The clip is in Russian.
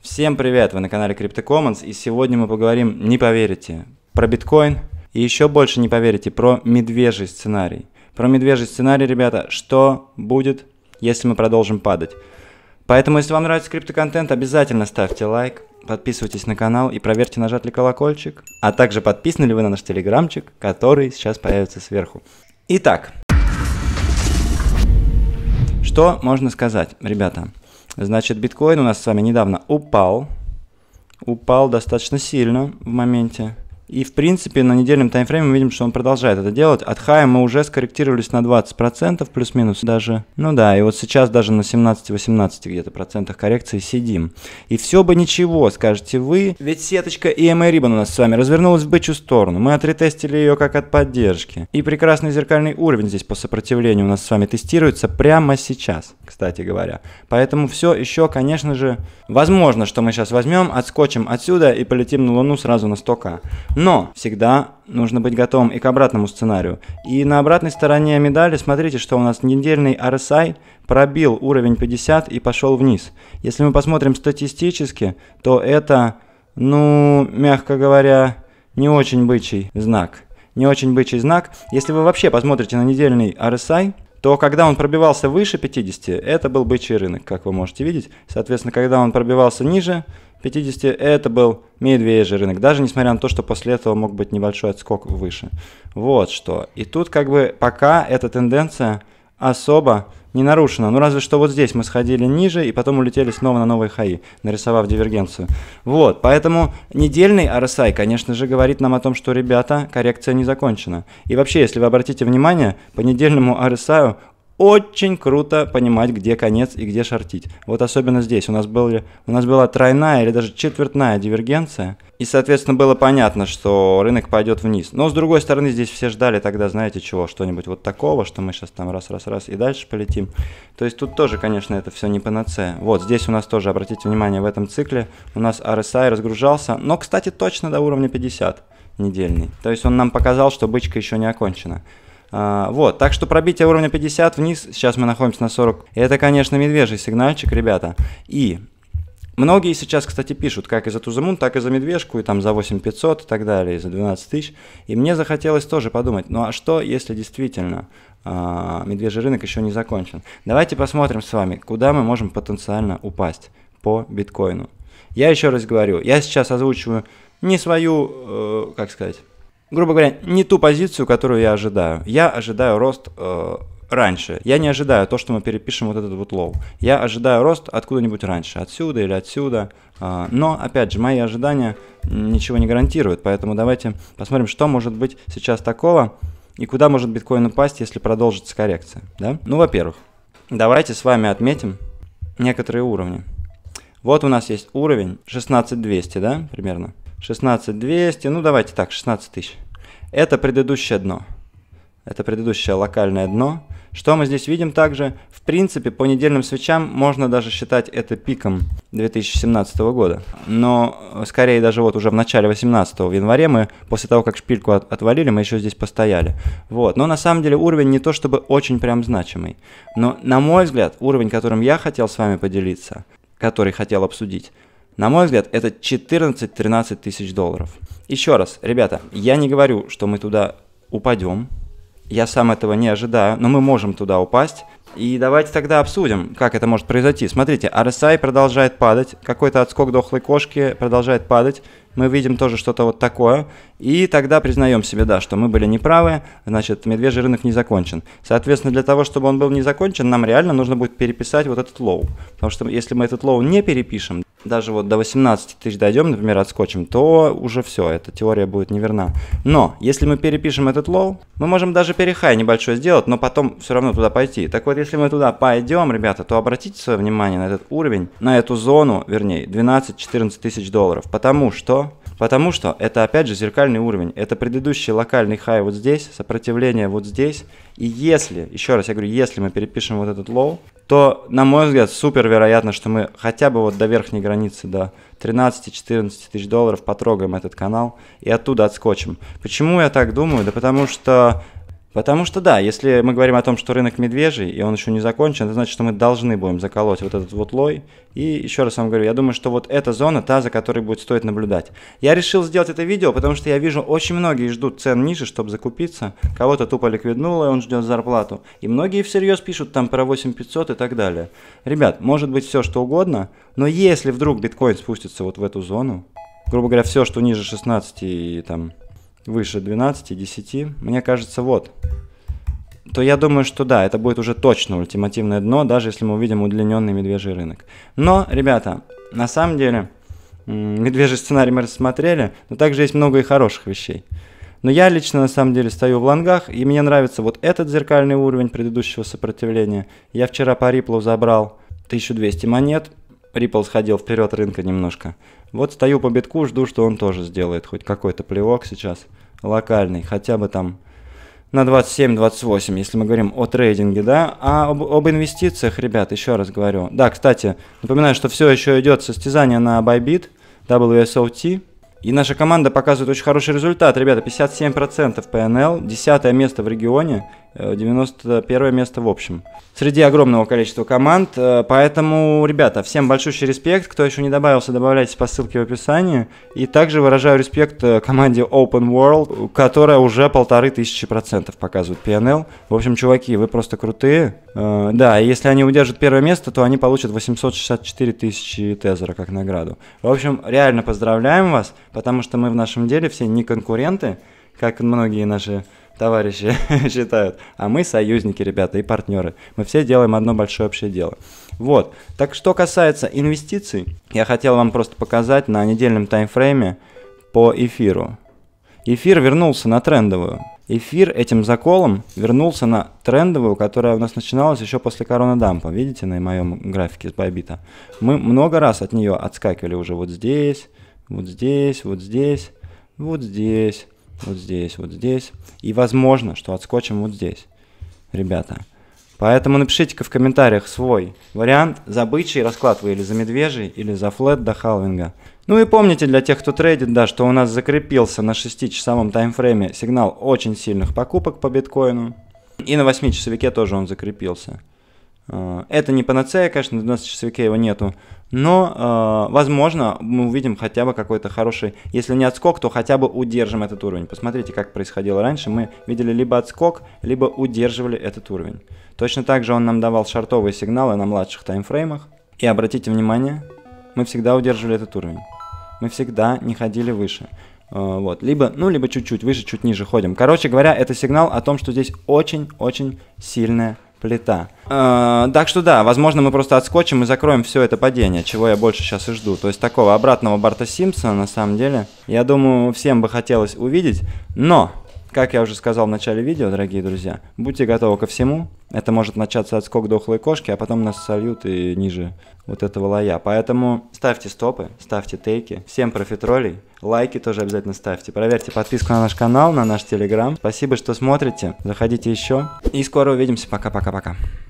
Всем привет, вы на канале CryptoCommons, и сегодня мы поговорим, не поверите, про биткоин, и еще больше не поверите, про медвежий сценарий. Про медвежий сценарий, ребята, что будет, если мы продолжим падать. Поэтому, если вам нравится криптоконтент, обязательно ставьте лайк, подписывайтесь на канал и проверьте, нажать ли колокольчик. А также подписаны ли вы на наш телеграмчик, который сейчас появится сверху. Итак, что можно сказать, ребята? Значит, биткоин у нас с вами недавно упал. Упал достаточно сильно в моменте. И, в принципе, на недельном таймфрейме мы видим, что он продолжает это делать. От хая мы уже скорректировались на 20% плюс-минус даже. Ну да, и вот сейчас даже на 17-18 где-то процентах коррекции сидим. И все бы ничего, скажете вы. Ведь сеточка EMA Ribbon у нас с вами развернулась в бычью сторону. Мы отретестили ее как от поддержки. И прекрасный зеркальный уровень здесь по сопротивлению у нас с вами тестируется прямо сейчас, кстати говоря. Поэтому все еще, конечно же, возможно, что мы сейчас возьмем, отскочим отсюда и полетим на Луну сразу на 100к. Но всегда нужно быть готовым и к обратному сценарию. И на обратной стороне медали смотрите, что у нас недельный RSI пробил уровень 50 и пошел вниз. Если мы посмотрим статистически, то это, ну, мягко говоря, не очень бычий знак. Не очень бычий знак. Если вы вообще посмотрите на недельный RSI, то когда он пробивался выше 50, это был бычий рынок, как вы можете видеть. Соответственно, когда он пробивался ниже 50, это был медвежий рынок, даже несмотря на то, что после этого мог быть небольшой отскок выше. Вот что. И тут как бы пока эта тенденция особо не нарушена. Ну, разве что вот здесь мы сходили ниже и потом улетели снова на новые хаи, нарисовав дивергенцию. Вот, поэтому недельный RSI, конечно же, говорит нам о том, что, ребята, коррекция не закончена. И вообще, если вы обратите внимание, по недельному RSI очень круто понимать, где конец и где шортить. Вот особенно здесь у нас, были, у нас была тройная или даже четвертная дивергенция. И, соответственно, было понятно, что рынок пойдет вниз. Но, с другой стороны, здесь все ждали тогда, знаете чего, что-нибудь вот такого, что мы сейчас там раз-раз-раз и дальше полетим. То есть тут тоже, конечно, это все не панацея. Вот, здесь у нас тоже, обратите внимание, в этом цикле у нас RSI разгружался, но, кстати, точно до уровня 50 недельный. То есть он нам показал, что бычка еще не окончена. А, вот, так что пробитие уровня 50 вниз, сейчас мы находимся на 40. Это, конечно, медвежий сигнальчик, ребята. И многие сейчас, кстати, пишут, как и за Тузамун, так и за медвежку, и там за 8500 и так далее, и за 12 тысяч. И мне захотелось тоже подумать, ну а что, если действительно а, медвежий рынок еще не закончен? Давайте посмотрим с вами, куда мы можем потенциально упасть по биткоину. Я еще раз говорю, я сейчас озвучиваю не свою, э, как сказать грубо говоря, не ту позицию, которую я ожидаю. Я ожидаю рост э, раньше. Я не ожидаю то, что мы перепишем вот этот вот лоу. Я ожидаю рост откуда-нибудь раньше, отсюда или отсюда. Э, но, опять же, мои ожидания ничего не гарантируют, поэтому давайте посмотрим, что может быть сейчас такого и куда может биткоин упасть, если продолжится коррекция. Да? Ну, во-первых, давайте с вами отметим некоторые уровни. Вот у нас есть уровень 16200, да, примерно. 16 200, ну давайте так, 16 тысяч. Это предыдущее дно. Это предыдущее локальное дно. Что мы здесь видим также? В принципе, по недельным свечам можно даже считать это пиком 2017 года. Но э, скорее даже вот уже в начале 18 в январе мы, после того, как шпильку от, отвалили, мы еще здесь постояли. Вот. Но на самом деле уровень не то чтобы очень прям значимый. Но на мой взгляд, уровень, которым я хотел с вами поделиться, который хотел обсудить, на мой взгляд, это 14-13 тысяч долларов. Еще раз, ребята, я не говорю, что мы туда упадем. Я сам этого не ожидаю, но мы можем туда упасть. И давайте тогда обсудим, как это может произойти. Смотрите, RSI продолжает падать, какой-то отскок дохлой кошки продолжает падать. Мы видим тоже что-то вот такое. И тогда признаем себе, да, что мы были неправы, значит, медвежий рынок не закончен. Соответственно, для того, чтобы он был не закончен, нам реально нужно будет переписать вот этот лоу. Потому что если мы этот лоу не перепишем, даже вот до 18 тысяч дойдем, например, отскочим, то уже все, эта теория будет неверна. Но, если мы перепишем этот лоу, мы можем даже перехай небольшой сделать, но потом все равно туда пойти. Так вот, если мы туда пойдем, ребята, то обратите свое внимание на этот уровень, на эту зону, вернее, 12-14 тысяч долларов, потому что Потому что это опять же зеркальный уровень. Это предыдущий локальный хай вот здесь, сопротивление вот здесь. И если, еще раз я говорю, если мы перепишем вот этот лоу, то, на мой взгляд, супер вероятно, что мы хотя бы вот до верхней границы, до 13-14 тысяч долларов потрогаем этот канал и оттуда отскочим. Почему я так думаю? Да потому что Потому что да, если мы говорим о том, что рынок медвежий, и он еще не закончен, это значит, что мы должны будем заколоть вот этот вот лой. И еще раз вам говорю, я думаю, что вот эта зона, та, за которой будет стоит наблюдать. Я решил сделать это видео, потому что я вижу, очень многие ждут цен ниже, чтобы закупиться. Кого-то тупо ликвиднуло, и он ждет зарплату. И многие всерьез пишут там про 8500 и так далее. Ребят, может быть все что угодно, но если вдруг биткоин спустится вот в эту зону, грубо говоря, все, что ниже 16 и там выше 12, 10, мне кажется, вот, то я думаю, что да, это будет уже точно ультимативное дно, даже если мы увидим удлиненный медвежий рынок. Но, ребята, на самом деле, медвежий сценарий мы рассмотрели, но также есть много и хороших вещей. Но я лично на самом деле стою в лонгах, и мне нравится вот этот зеркальный уровень предыдущего сопротивления. Я вчера по Риплу забрал 1200 монет, Ripple сходил вперед рынка немножко. Вот стою по битку, жду, что он тоже сделает хоть какой-то плевок сейчас, локальный, хотя бы там на 27-28, если мы говорим о трейдинге, да, а об, об инвестициях, ребят, еще раз говорю. Да, кстати, напоминаю, что все еще идет состязание на Bybit, WSOT, и наша команда показывает очень хороший результат, ребята, 57% PNL, 10 место в регионе, 91 э, место в общем. Среди огромного количества команд, э, поэтому, ребята, всем большущий респект. Кто еще не добавился, добавляйтесь по ссылке в описании. И также выражаю респект э, команде Open World, которая уже полторы тысячи процентов показывает PNL. В общем, чуваки, вы просто крутые. Да, если они удержат первое место, то они получат 864 тысячи тезера как награду. В общем, реально поздравляем вас, потому что мы в нашем деле все не конкуренты, как многие наши товарищи считают, а мы союзники, ребята, и партнеры. Мы все делаем одно большое общее дело. Вот. Так что касается инвестиций, я хотел вам просто показать на недельном таймфрейме по эфиру. Эфир вернулся на трендовую. Эфир этим заколом вернулся на трендовую, которая у нас начиналась еще после коронадампа. Видите на моем графике с Байбита? Мы много раз от нее отскакивали уже вот здесь, вот здесь, вот здесь, вот здесь вот здесь, вот здесь. И возможно, что отскочим вот здесь, ребята. Поэтому напишите-ка в комментариях свой вариант, за бычий расклад вы или за медвежий, или за флет до халвинга. Ну и помните для тех, кто трейдит, да, что у нас закрепился на 6-часовом таймфрейме сигнал очень сильных покупок по биткоину. И на 8-часовике тоже он закрепился. Э, это не панацея, конечно, на 12-часовике его нету, но, э, возможно, мы увидим хотя бы какой-то хороший, если не отскок, то хотя бы удержим этот уровень. Посмотрите, как происходило раньше. Мы видели либо отскок, либо удерживали этот уровень. Точно так же он нам давал шартовые сигналы на младших таймфреймах. И обратите внимание, мы всегда удерживали этот уровень. Мы всегда не ходили выше. Э, вот, либо, ну, либо чуть-чуть выше, чуть ниже ходим. Короче говоря, это сигнал о том, что здесь очень-очень сильная плита. Э, так что да, возможно, мы просто отскочим и закроем все это падение, чего я больше сейчас и жду. То есть такого обратного Барта Симпсона, на самом деле, я думаю, всем бы хотелось увидеть. Но, как я уже сказал в начале видео, дорогие друзья, будьте готовы ко всему это может начаться отскок дохлой кошки, а потом нас сольют и ниже вот этого лая. Поэтому ставьте стопы, ставьте тейки. Всем профитролей. Лайки тоже обязательно ставьте. Проверьте подписку на наш канал, на наш телеграм. Спасибо, что смотрите. Заходите еще. И скоро увидимся. Пока-пока-пока.